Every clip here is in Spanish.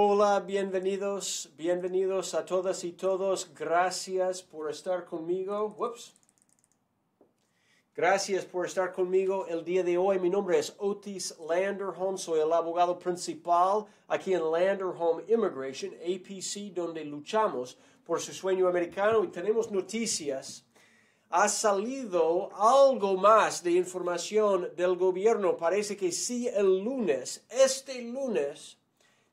Hola, bienvenidos, bienvenidos a todas y todos. Gracias por estar conmigo. Whoops. Gracias por estar conmigo el día de hoy. Mi nombre es Otis Landerholm, soy el abogado principal aquí en Landerholm Immigration, APC, donde luchamos por su sueño americano y tenemos noticias. Ha salido algo más de información del gobierno. Parece que sí, el lunes, este lunes,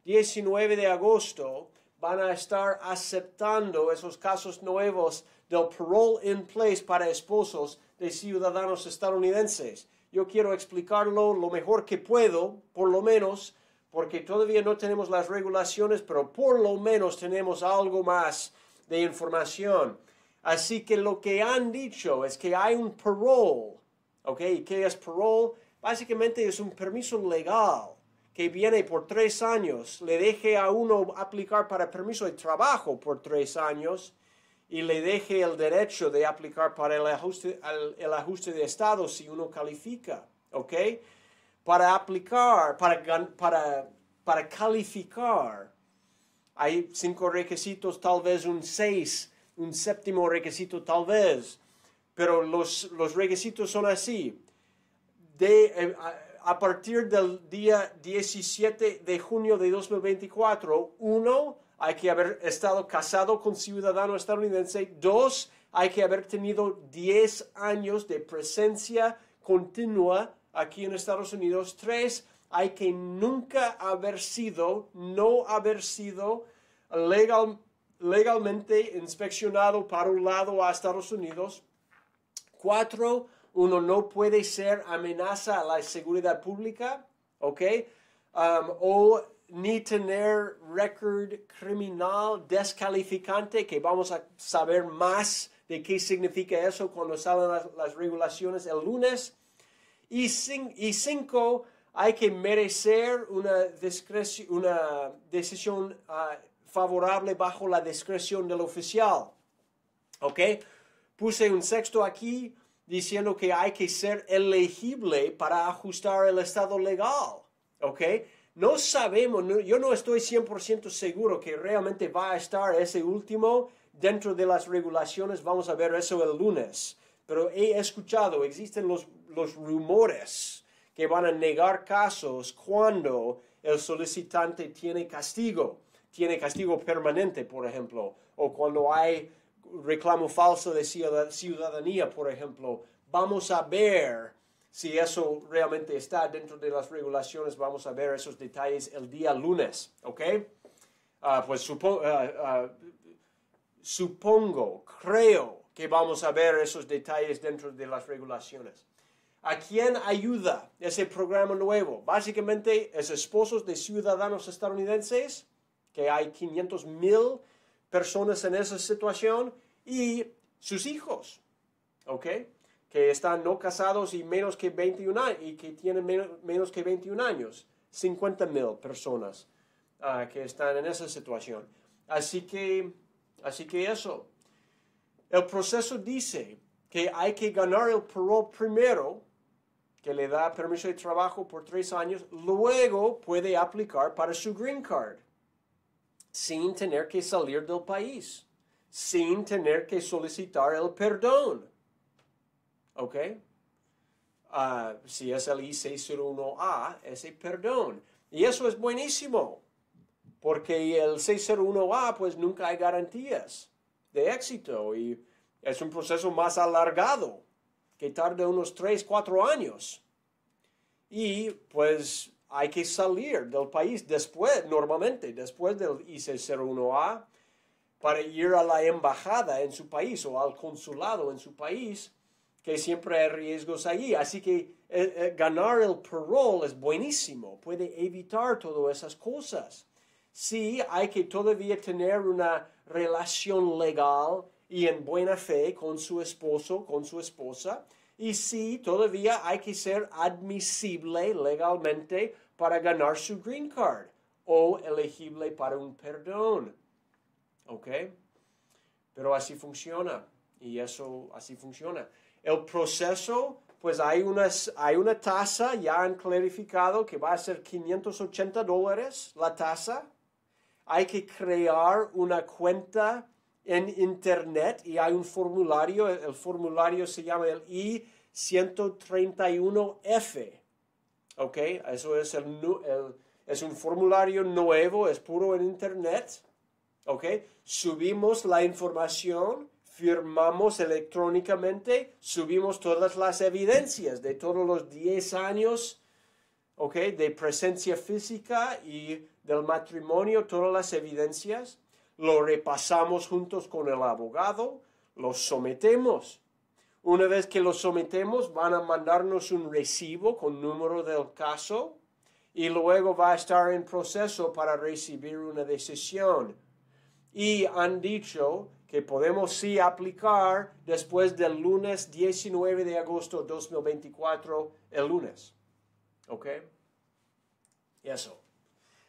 19 de agosto van a estar aceptando esos casos nuevos del parole in place para esposos de ciudadanos estadounidenses. Yo quiero explicarlo lo mejor que puedo, por lo menos, porque todavía no tenemos las regulaciones, pero por lo menos tenemos algo más de información. Así que lo que han dicho es que hay un parole, ¿ok? ¿Qué es parole? Básicamente es un permiso legal que viene por tres años, le deje a uno aplicar para permiso de trabajo por tres años y le deje el derecho de aplicar para el ajuste, el, ajuste de estado si uno califica, ¿ok? Para aplicar, para, para, para calificar, hay cinco requisitos, tal vez un seis, un séptimo requisito tal vez, pero los, los requisitos son así. De, eh, a partir del día 17 de junio de 2024, uno, hay que haber estado casado con ciudadano estadounidense, dos, hay que haber tenido 10 años de presencia continua aquí en Estados Unidos, tres, hay que nunca haber sido, no haber sido legal, legalmente inspeccionado para un lado a Estados Unidos, cuatro, uno no puede ser amenaza a la seguridad pública, ¿ok? Um, o ni tener récord criminal descalificante, que vamos a saber más de qué significa eso cuando salen las, regulaciones el lunes. Y, y cinco, hay que merecer una, una decisión ah, favorable bajo la discreción del oficial. ¿Ok? Puse un sexto aquí diciendo que hay que ser elegible para ajustar el estado legal, ¿ok? No sabemos, yo no estoy 100% seguro que realmente va a estar ese último dentro de las regulaciones, vamos a ver eso el lunes, pero he escuchado, existen los, los rumores que van a negar casos cuando el solicitante tiene castigo, tiene castigo permanente, por ejemplo, o cuando hay reclamo falso de ciudadanía, por ejemplo, vamos a ver si eso realmente está dentro de las regulaciones, vamos a ver esos detalles el día lunes, ¿ok? Ah, pues ah, ah, supongo, creo que vamos a ver esos detalles dentro de las regulaciones. ¿A quién ayuda ese programa nuevo? Básicamente es esposos de ciudadanos estadounidenses, que hay 500 mil personas en esa situación y sus hijos, ¿ok? Que están no casados y, menos que 21 y que tienen menos, que 21 años. 50 mil personas ah, que están en esa situación. Así que, así que eso. El proceso dice que hay que ganar el pro primero, que le da permiso de trabajo por tres años, luego puede aplicar para su green card sin tener que salir del país, sin tener que solicitar el perdón. ¿Ok? Ah, si es el I-601A, ese perdón. Y eso es buenísimo, porque el 601A pues nunca hay garantías de éxito y es un proceso más alargado que tarda unos 3, 4 años. Y pues hay que salir del país después, normalmente, después del IC01A, para ir a la embajada en su país o al consulado en su país, que siempre hay riesgos allí. Así que eh, eh, ganar el parole es buenísimo, puede evitar todas esas cosas. Sí, hay que todavía tener una relación legal y en buena fe con su esposo, con su esposa, y si todavía hay que ser admisible legalmente para ganar su green card o elegible para un perdón. ¿Ok? Pero así funciona y eso así funciona. El proceso, pues hay, unas, hay una tasa, ya han clarificado que va a ser 580 dólares la tasa. Hay que crear una cuenta en internet y hay un formulario, el formulario se llama el I-131F. ¿Ok? Eso es, el, es un formulario nuevo, es puro en internet. ¿Ok? Subimos la información, firmamos electrónicamente, subimos todas las evidencias de todos los 10 años. ¿Ok? De presencia física y del matrimonio, todas las evidencias lo repasamos juntos con el abogado, lo sometemos. Una vez que lo sometemos, van a mandarnos un recibo con número del caso y luego va a estar en proceso para recibir una decisión. Y han dicho que podemos sí aplicar después del lunes 19 de agosto 2024, el lunes. ¿Ok? Eso.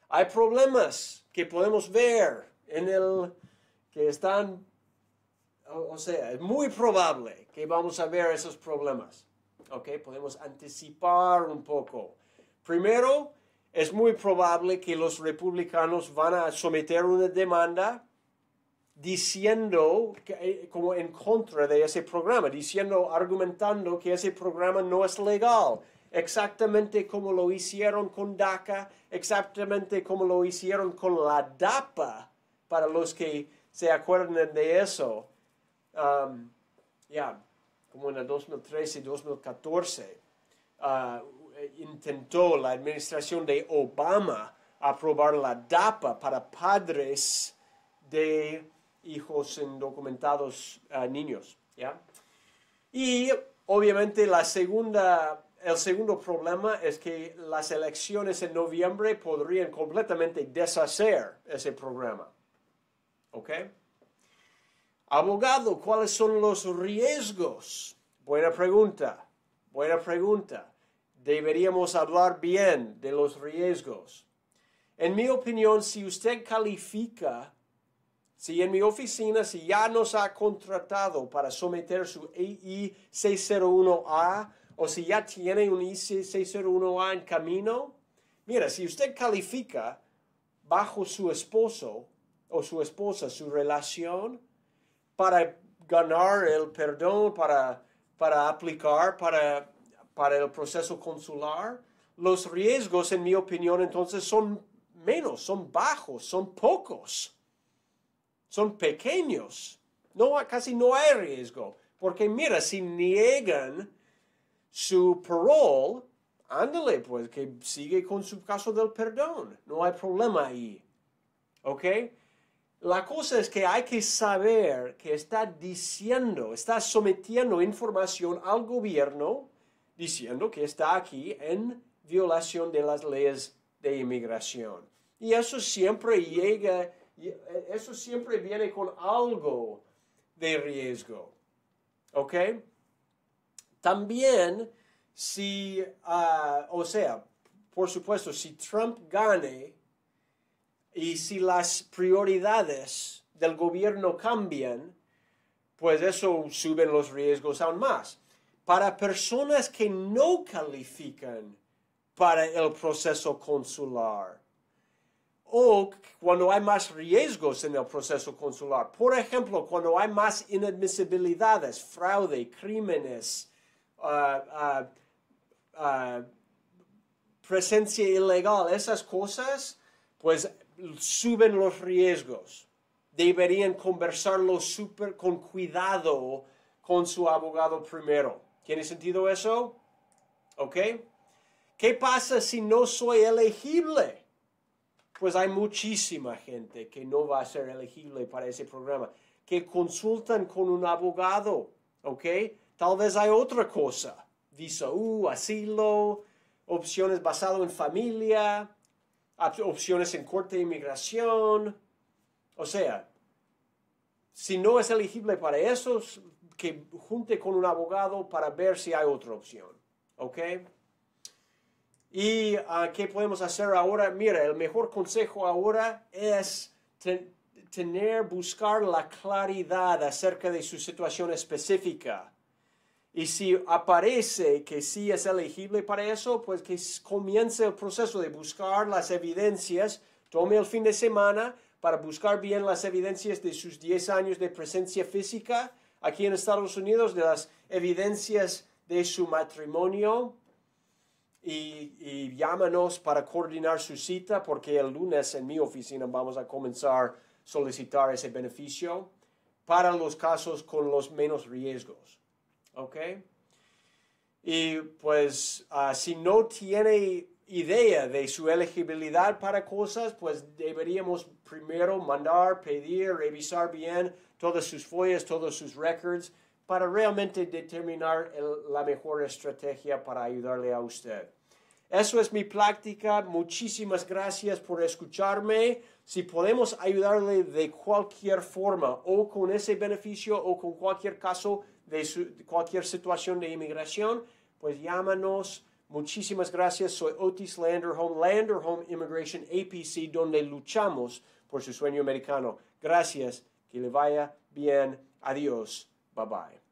Hay problemas que podemos ver en el que están, o, sea, es muy probable que vamos a ver esos problemas. ¿Ok? Podemos anticipar un poco. Primero, es muy probable que los republicanos van a someter una demanda diciendo, eh, como en contra de ese programa, diciendo, argumentando que ese programa no es legal, exactamente como lo hicieron con DACA, exactamente como lo hicieron con la DAPA para los que se acuerdan de eso, um, ya, como en el 2013 y 2014, uh, intentó la administración de Obama aprobar la DAPA para padres de hijos indocumentados uh, niños. Y obviamente la segunda, el segundo problema es que las elecciones en noviembre podrían completamente deshacer ese programa. ¿Ok? Abogado, ¿cuáles son los riesgos? Buena pregunta, buena pregunta. Deberíamos hablar bien de los riesgos. En mi opinión, si usted califica, si en mi oficina, si ya nos ha contratado para someter su ai 601A o si ya tiene un EI 601A en camino, mira, si usted califica bajo su esposo, o su esposa, su relación, para ganar el perdón, para, para aplicar, para, el proceso consular, los riesgos, en mi opinión, entonces son menos, son bajos, son pocos, son pequeños. No, casi no hay riesgo. Porque mira, si niegan su parole ándale, pues que sigue con su caso del perdón. No hay problema ahí. ¿Ok? La cosa es que hay que saber que está diciendo, está sometiendo información al gobierno diciendo que está aquí en violación de las leyes de inmigración. Y eso siempre llega, eh, eso siempre viene con algo de riesgo. ¿Ok? También si, ah, o sea, por supuesto, si Trump gane, y si las prioridades del gobierno cambian, pues eso suben los riesgos aún más. Para personas que no califican para el proceso consular o cuando hay más riesgos en el proceso consular, por ejemplo, cuando hay más inadmisibilidades, fraude, crímenes, ah, ah, ah, presencia ilegal, esas cosas, pues suben los riesgos. Deberían conversarlo súper con cuidado con su abogado primero. ¿Tiene sentido eso? ¿Ok? ¿Qué pasa si no soy elegible? Pues hay muchísima gente que no va a ser elegible para ese programa, que consultan con un abogado, ¿ok? Tal vez hay otra cosa, visa uh, asilo, opciones basado en familia, opciones en corte de inmigración. O sea, si no es elegible para eso, que junte con un abogado para ver si hay otra opción. ¿Ok? ¿Y ah, qué podemos hacer ahora? Mira, el mejor consejo ahora es tener, buscar la claridad acerca de su situación específica. Y si aparece que sí es elegible para eso, pues que comience el proceso de buscar las evidencias, tome el fin de semana para buscar bien las evidencias de sus 10 años de presencia física aquí en Estados Unidos, de las evidencias de su matrimonio, y, y, llámanos para coordinar su cita porque el lunes en mi oficina vamos a comenzar a solicitar ese beneficio para los casos con los menos riesgos. ¿ok? Y pues ah, si no tiene idea de su elegibilidad para cosas, pues deberíamos primero mandar, pedir, revisar bien todas sus follas, todos sus records, para realmente determinar la mejor estrategia para ayudarle a usted. Eso es mi práctica. Muchísimas gracias por escucharme. Si podemos ayudarle de cualquier forma o con ese beneficio o con cualquier caso de, cualquier situación de inmigración, pues llámanos. Muchísimas gracias. Soy Otis Landerholm, Landerholm Immigration APC, donde luchamos por su sueño americano. Gracias. Que le vaya bien. Adiós. Bye bye.